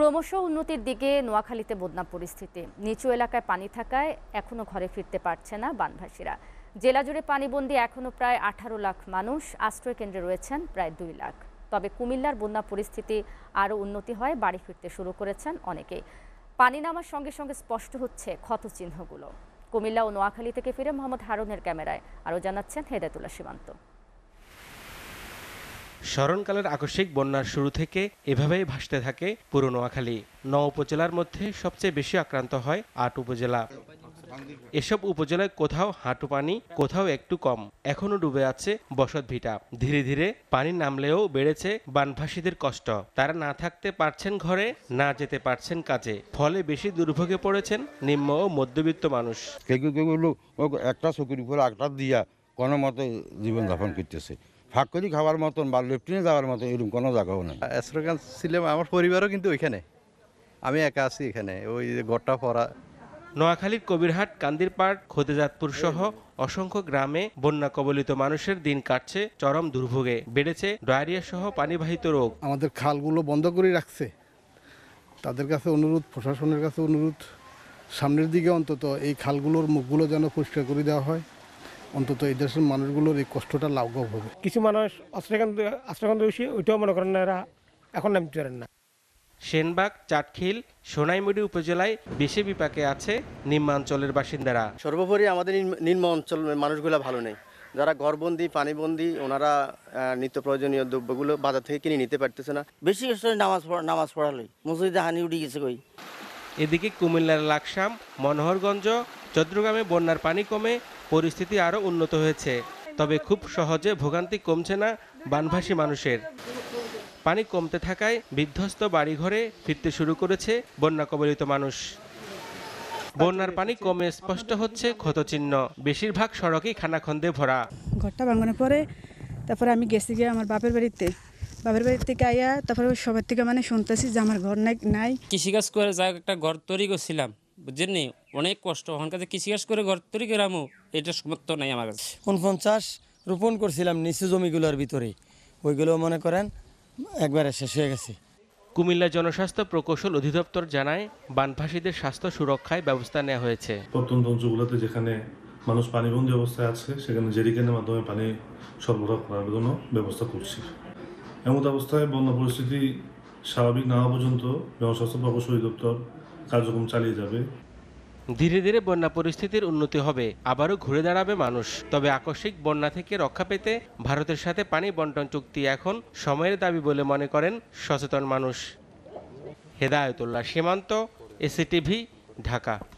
ক্রমশ উন্নতির দিকে নোয়াখালীতে বদনাম পরিস্থিতি নিচু এলাকায় পানি থাকায় এখনও ঘরে ফিরতে পারছে না বানভাসীরা জেলা জুড়ে পানিবন্দী এখনও প্রায় আঠারো লাখ মানুষ আশ্রয় কেন্দ্রে রয়েছেন প্রায় দুই লাখ তবে কুমিল্লার বন্যা পরিস্থিতি আরও উন্নতি হয় বাড়ি ফিরতে শুরু করেছেন অনেকেই পানি নামার সঙ্গে সঙ্গে স্পষ্ট হচ্ছে ক্ষতচিহ্নগুলো কুমিল্লা ও নোয়াখালী থেকে ফিরে মোহাম্মদ হারুনের ক্যামেরায় আরও জানাচ্ছেন হেদায়তুল্লাহ সীমান্ত স্মরণকালের আকস্মিক বন্যার শুরু থেকে এভাবেই ভাসতে থাকে পুরো নোয়াখালী ন উপজেলার মধ্যে সবচেয়ে বেশি আক্রান্ত হয় আট উপজেলা এসব উপজেলায় কোথাও হাঁটু পানি কোথাও একটু কম এখনও ডুবে আছে বসত ভিটা ধীরে ধীরে পানি নামলেও বেড়েছে বানভাসীদের কষ্ট তারা না থাকতে পারছেন ঘরে না যেতে পারছেন কাজে ফলে বেশি দুর্ভোগে পড়েছেন নিম্ন ও মধ্যবিত্ত মানুষ একটা চকুরি উপর একটা দিয়া কোনো মতে জীবনযাপন করতেছে ফাঁক করে খাওয়ার মতন বা লেফটিনে যাওয়ার মতন এরকম কোনো জায়গাও নেই অ্যাস্ট্রোগান ছিলাম আমার পরিবারও কিন্তু ওইখানে আমি একা আছি এখানে ওই গোটা পড়া নোয়াখালীর কবিরহাট কান্দিরপাড় খতেজাতপুর সহ অসংখ্য গ্রামে বন্যা কবলিত মানুষের দিন কাটছে চরম দুর্ভোগে বেড়েছে ডায়রিয়া সহ পানিবাহিত রোগ আমাদের খালগুলো বন্ধ করে রাখছে তাদের কাছে অনুরোধ প্রশাসনের কাছে অনুরোধ সামনের দিকে অন্তত এই খালগুলোর মুখগুলো যেন পরিষ্কার করে দেওয়া হয় অন্তত এই দেশের মানুষগুলোর এই কষ্টটা লাভ হবে কিছু মানুষ আশ্রয়কান্ত আশ্রয়কান্ত দোষী ওইটাও মনে করেন না এরা এখন নামতে পারেন না সেনবাগ চাটখিল সোনাইমুড়ি উপজেলায় বেশি বিপাকে আছে নিম্নাঞ্চলের বাসিন্দারা সর্বোপরি আমাদের নিম্ন অঞ্চল মানুষগুলো ভালো নেই যারা ঘরবন্দি পানিবন্দি ওনারা নিত্য প্রয়োজনীয় দ্রব্যগুলো বাজার থেকে কিনে নিতে পারতেছে না বেশি নামাজ নামাজ পড়ালোই মসজিদে হানি উঠে গেছে কই এদিকে কুমিল্লার লাকসাম মনোহরগঞ্জ চট্টগ্রামে বন্যার পানি কমে পরিস্থিতি আরও উন্নত হয়েছে তবে খুব সহজে ভোগান্তি কমছে না বানভাসী মানুষের পানি কমতে থাকায় বিধ্বস্ত বাড়িঘরে ফিরতে শুরু করেছে বন্যা কবলিত মানুষ বন্যার পানি কমে স্পষ্ট হচ্ছে ক্ষতচিহ্ন বেশিরভাগ সড়কই খানাখন্দে ভরা ঘরটা ভাঙানোর পরে তারপরে আমি গেছি গিয়ে আমার বাপের বাড়িতে বাপের বাড়ির থেকে আইয়া তারপরে সবার থেকে মানে শুনতেছি যে আমার ঘর নাই নাই কৃষিকাজ করে যা একটা ঘর তৈরি করছিলাম বুঝছেন নি অনেক কষ্ট কাছে কৃষিকাজ করে ঘর তৈরি করামো এটা সমর্থ নাই আমার কাছে কোন চাষ রোপণ করছিলাম নিচু জমিগুলোর ভিতরে ওইগুলো মনে করেন একবারে শেষ হয়ে গেছে কুমিল্লা জনস্বাস্থ্য প্রকৌশল অধিদপ্তর জানায় বানভাসীদের স্বাস্থ্য সুরক্ষায় ব্যবস্থা নেওয়া হয়েছে প্রত্যন্ত অঞ্চলগুলোতে যেখানে মানুষ পানিবন্দী অবস্থায় আছে সেখানে জেরিকেনের মাধ্যমে পানি সরবরাহ করার জন্য ব্যবস্থা করছি এমন অবস্থায় বন্যা পরিস্থিতি স্বাভাবিক না হওয়া পর্যন্ত জনস্বাস্থ্য প্রকৌশল অধিদপ্তর কার্যক্রম চালিয়ে যাবে ধীরে ধীরে বন্যা পরিস্থিতির উন্নতি হবে আবারও ঘুরে দাঁড়াবে মানুষ তবে আকস্মিক বন্যা থেকে রক্ষা পেতে ভারতের সাথে পানি বন্টন চুক্তি এখন সময়ের দাবি বলে মনে করেন সচেতন মানুষ হেদায়তুল্লাহ সীমান্ত এসিটিভি ঢাকা